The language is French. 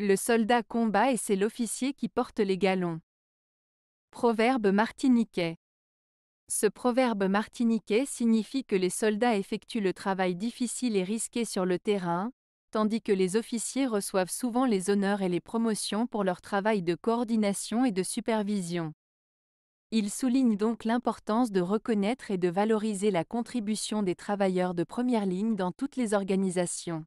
Le soldat combat et c'est l'officier qui porte les galons. Proverbe martiniquais. Ce proverbe martiniquais signifie que les soldats effectuent le travail difficile et risqué sur le terrain, tandis que les officiers reçoivent souvent les honneurs et les promotions pour leur travail de coordination et de supervision. Il souligne donc l'importance de reconnaître et de valoriser la contribution des travailleurs de première ligne dans toutes les organisations.